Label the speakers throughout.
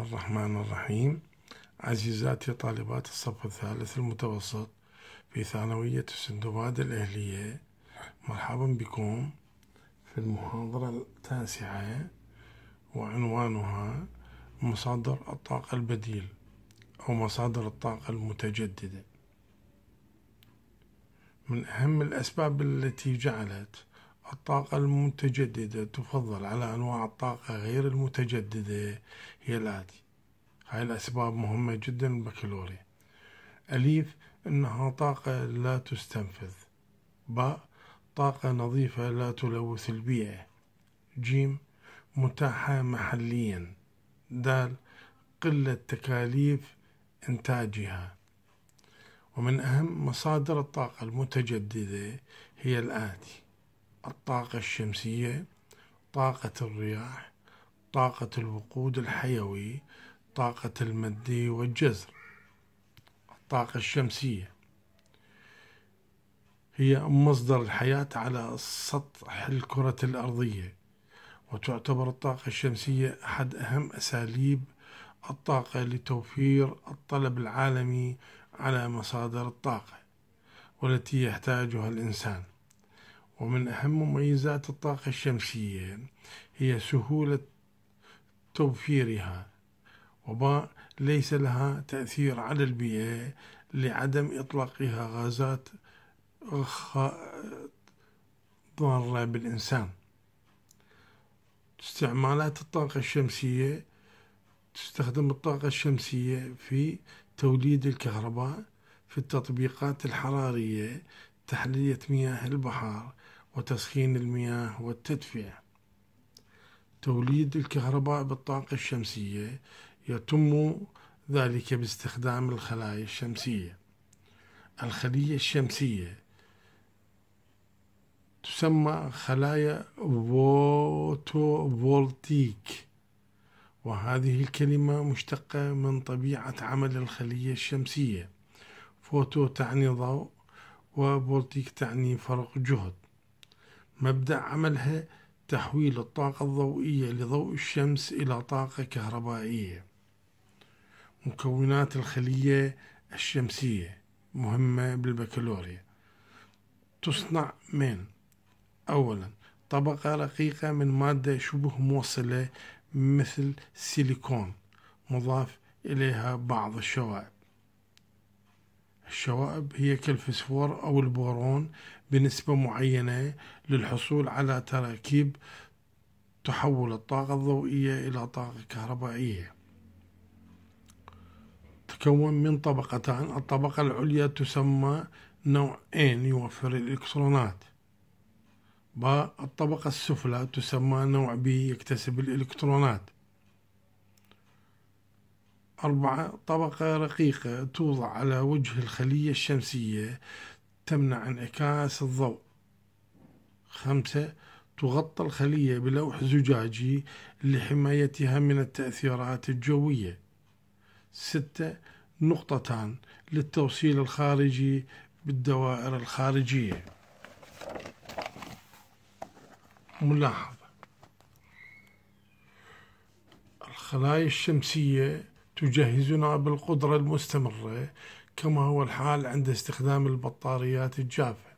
Speaker 1: الله الرحمن الرحيم عزيزاتي طالبات الصف الثالث المتوسط في ثانوية السندباد الأهلية مرحبا بكم في المحاضرة التاسعة وعنوانها مصادر الطاقة البديل أو مصادر الطاقة المتجددة من أهم الأسباب التي جعلت الطاقة المتجددة تفضل على أنواع الطاقة غير المتجددة هي الآتي هاي الأسباب مهمة جدا البكالوريا أليف إنها طاقة لا تستنفذ باء طاقة نظيفة لا تلوث البيئة جيم متاحة محليا دال قلة تكاليف إنتاجها ومن أهم مصادر الطاقة المتجددة هي الآتي الطاقة الشمسية طاقة الرياح طاقة الوقود الحيوي طاقة المد والجزر الطاقة الشمسية هي مصدر الحياة على سطح الكرة الأرضية وتعتبر الطاقة الشمسية أحد أهم أساليب الطاقة لتوفير الطلب العالمي على مصادر الطاقة والتي يحتاجها الإنسان ومن أهم مميزات الطاقة الشمسية هي سهولة توفيرها وما ليس لها تأثير على البيئة لعدم إطلاقها غازات ضارة بالإنسان استعمالات الطاقة الشمسية تستخدم الطاقة الشمسية في توليد الكهرباء في التطبيقات الحرارية تحلية مياه البحر وتسخين المياه والتدفئة توليد الكهرباء بالطاقة الشمسية يتم ذلك باستخدام الخلايا الشمسية الخلية الشمسية تسمى خلايا فوتوفولتيك وهذه الكلمة مشتقة من طبيعة عمل الخلية الشمسية فوتو تعني ضوء وفولتيك تعني فرق جهد مبدأ عملها تحويل الطاقة الضوئية لضوء الشمس إلى طاقة كهربائية مكونات الخلية الشمسية مهمة بالبكالوريا تصنع من أولا طبقة رقيقة من مادة شبه موصلة مثل سيليكون مضاف إليها بعض الشوائب الشوائب هي كالفسفور أو البورون بنسبة معينة للحصول على تراكيب تحول الطاقة الضوئية إلى طاقة كهربائية تكون من طبقتان الطبقة العليا تسمى نوع N يوفر الإلكترونات ب الطبقة السفلى تسمى نوع B يكتسب الإلكترونات أربعة طبقة رقيقة توضع على وجه الخلية الشمسية تمنع انعكاس الضوء خمسة تغطى الخلية بلوح زجاجي لحمايتها من التأثيرات الجوية ستة نقطتان للتوصيل الخارجي بالدوائر الخارجية ملاحظة الخلايا الشمسية تجهزنا بالقدرة المستمرة كما هو الحال عند استخدام البطاريات الجافة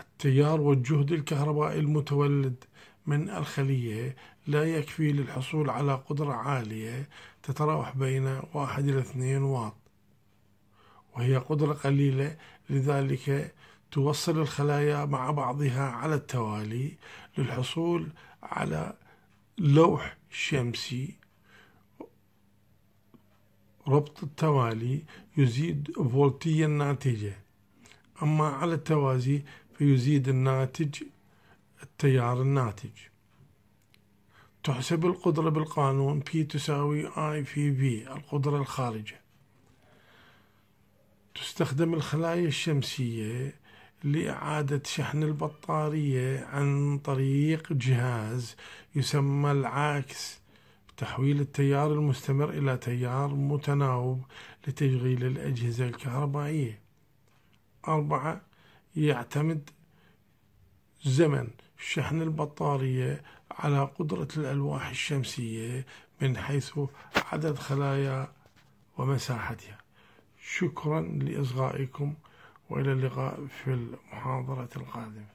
Speaker 1: التيار والجهد الكهربائي المتولد من الخلية لا يكفي للحصول على قدرة عالية تتراوح بين واحد إلى اثنين واط وهي قدرة قليلة لذلك توصل الخلايا مع بعضها على التوالي للحصول على لوح شمسي ربط التوالي يزيد فولتية الناتجة أما على التوازي فيزيد الناتج التيار الناتج تحسب القدرة بالقانون P تساوي I في V القدرة الخارجة تستخدم الخلايا الشمسية لإعادة شحن البطارية عن طريق جهاز يسمى العاكس تحويل التيار المستمر إلى تيار متناوب لتشغيل الأجهزة الكهربائية أربعة يعتمد زمن شحن البطارية على قدرة الألواح الشمسية من حيث عدد خلايا ومساحتها شكرا لإصغائكم وإلى اللقاء في المحاضرة القادمة